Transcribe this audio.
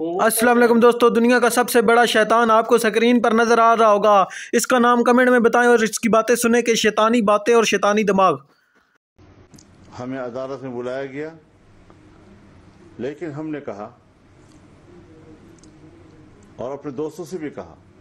السلام علیکم دوستو دنیا کا سب سے بڑا شیطان آپ کو سکرین پر نظر آ رہا ہوگا اس کا نام کمنٹ میں بتائیں اور اس کی باتیں سنیں کہ شیطانی باتیں اور شیطانی دماغ ہمیں عدالت میں بلایا گیا لیکن ہم نے کہا اور اپنے دوستوں سے بھی کہا